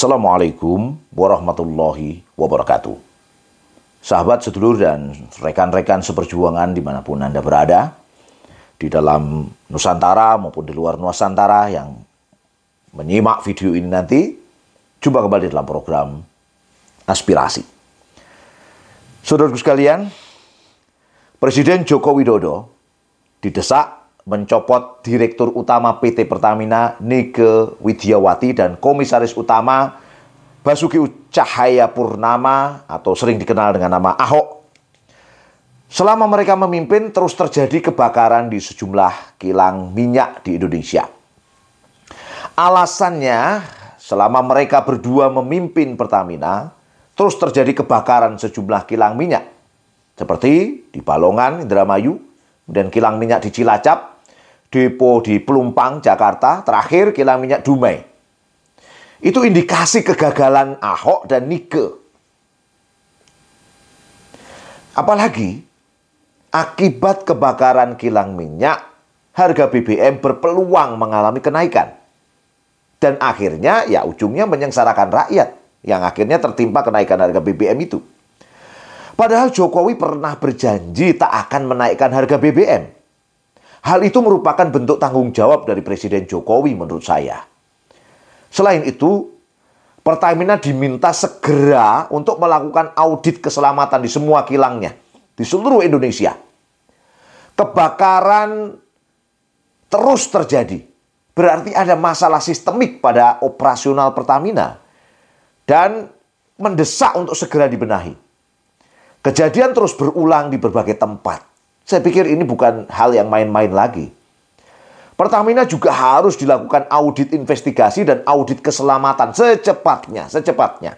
Assalamualaikum warahmatullahi wabarakatuh. Sahabat sedulur dan rekan-rekan seperjuangan dimanapun Anda berada, di dalam Nusantara maupun di luar Nusantara yang menyimak video ini nanti, jumpa kembali dalam program Aspirasi. Saudara-saudara sekalian, Presiden Joko Widodo didesak mencopot Direktur Utama PT Pertamina Nike Widiawati dan Komisaris Utama Basuki Cahaya Purnama atau sering dikenal dengan nama Ahok. Selama mereka memimpin terus terjadi kebakaran di sejumlah kilang minyak di Indonesia. Alasannya selama mereka berdua memimpin Pertamina terus terjadi kebakaran sejumlah kilang minyak seperti di Balongan, Indramayu, dan kilang minyak di Cilacap, depo di Pelumpang, Jakarta, terakhir kilang minyak Dumai. Itu indikasi kegagalan Ahok dan Nike. Apalagi akibat kebakaran kilang minyak, harga BBM berpeluang mengalami kenaikan. Dan akhirnya ya ujungnya menyengsarakan rakyat yang akhirnya tertimpa kenaikan harga BBM itu. Padahal Jokowi pernah berjanji tak akan menaikkan harga BBM. Hal itu merupakan bentuk tanggung jawab dari Presiden Jokowi menurut saya. Selain itu, Pertamina diminta segera untuk melakukan audit keselamatan di semua kilangnya di seluruh Indonesia. Kebakaran terus terjadi. Berarti ada masalah sistemik pada operasional Pertamina dan mendesak untuk segera dibenahi. Kejadian terus berulang di berbagai tempat. Saya pikir ini bukan hal yang main-main lagi. Pertamina juga harus dilakukan audit investigasi dan audit keselamatan secepatnya, secepatnya.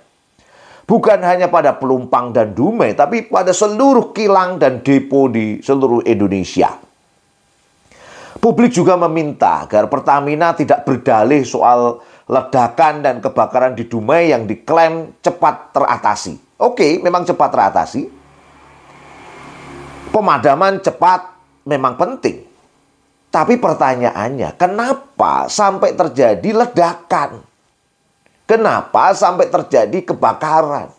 Bukan hanya pada pelumpang dan dumai, tapi pada seluruh kilang dan depo di seluruh Indonesia. Publik juga meminta agar Pertamina tidak berdalih soal ledakan dan kebakaran di Dumai yang diklaim cepat teratasi. Oke, memang cepat teratasi, Pemadaman cepat memang penting. Tapi pertanyaannya, kenapa sampai terjadi ledakan? Kenapa sampai terjadi kebakaran?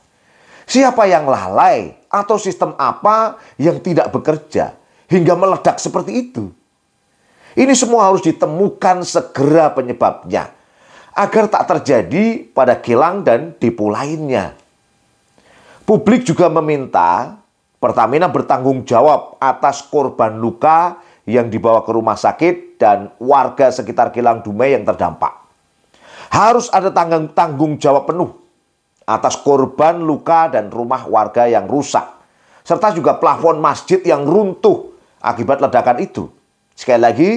Siapa yang lalai atau sistem apa yang tidak bekerja hingga meledak seperti itu? Ini semua harus ditemukan segera penyebabnya agar tak terjadi pada kilang dan depo lainnya. Publik juga meminta Pertamina bertanggung jawab atas korban luka yang dibawa ke rumah sakit dan warga sekitar kilang Dumai yang terdampak. Harus ada tanggung, tanggung jawab penuh atas korban luka dan rumah warga yang rusak, serta juga plafon masjid yang runtuh akibat ledakan itu. Sekali lagi,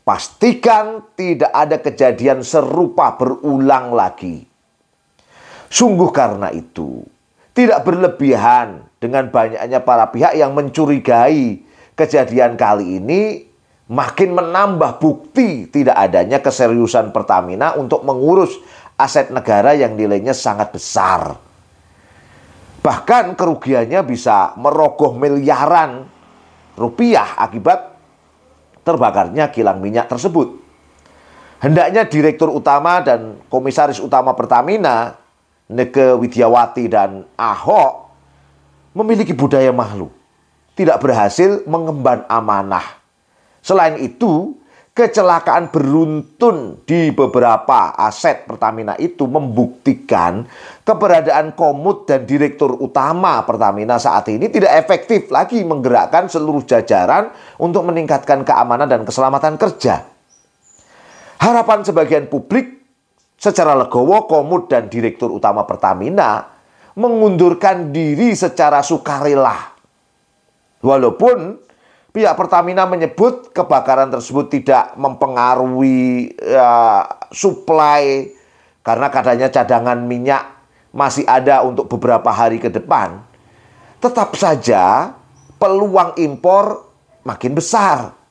pastikan tidak ada kejadian serupa berulang lagi. Sungguh, karena itu, tidak berlebihan dengan banyaknya para pihak yang mencurigai kejadian kali ini makin menambah bukti tidak adanya keseriusan Pertamina untuk mengurus aset negara yang nilainya sangat besar. Bahkan kerugiannya bisa merogoh miliaran rupiah akibat terbakarnya kilang minyak tersebut. Hendaknya direktur utama dan komisaris utama Pertamina Neke Widyawati dan Ahok memiliki budaya mahlu, tidak berhasil mengemban amanah. Selain itu, kecelakaan beruntun di beberapa aset Pertamina itu membuktikan keberadaan Komut dan direktur utama Pertamina saat ini tidak efektif lagi menggerakkan seluruh jajaran untuk meningkatkan keamanan dan keselamatan kerja. Harapan sebagian publik secara legowo Komut dan Direktur Utama Pertamina mengundurkan diri secara sukarela. Walaupun pihak Pertamina menyebut kebakaran tersebut tidak mempengaruhi ya, suplai karena katanya cadangan minyak masih ada untuk beberapa hari ke depan. Tetap saja peluang impor makin besar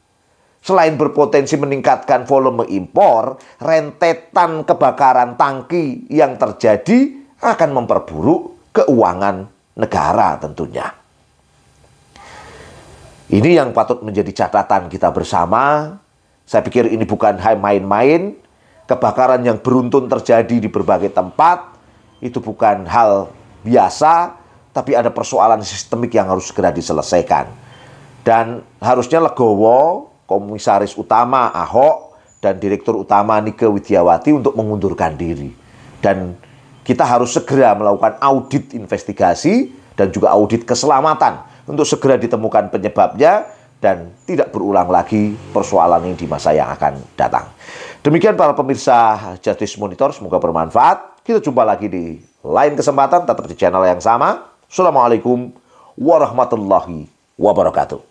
Selain berpotensi meningkatkan volume impor, rentetan kebakaran tangki yang terjadi akan memperburuk keuangan negara tentunya. Ini yang patut menjadi catatan kita bersama. Saya pikir ini bukan main-main. Kebakaran yang beruntun terjadi di berbagai tempat itu bukan hal biasa, tapi ada persoalan sistemik yang harus segera diselesaikan. Dan harusnya legowo komisaris utama Ahok dan direktur utama Nike Widiawati untuk mengundurkan diri. Dan kita harus segera melakukan audit investigasi dan juga audit keselamatan untuk segera ditemukan penyebabnya dan tidak berulang lagi persoalan ini di masa yang akan datang. Demikian para pemirsa Justice Monitor, semoga bermanfaat. Kita jumpa lagi di lain kesempatan tetap di channel yang sama. Assalamualaikum warahmatullahi wabarakatuh.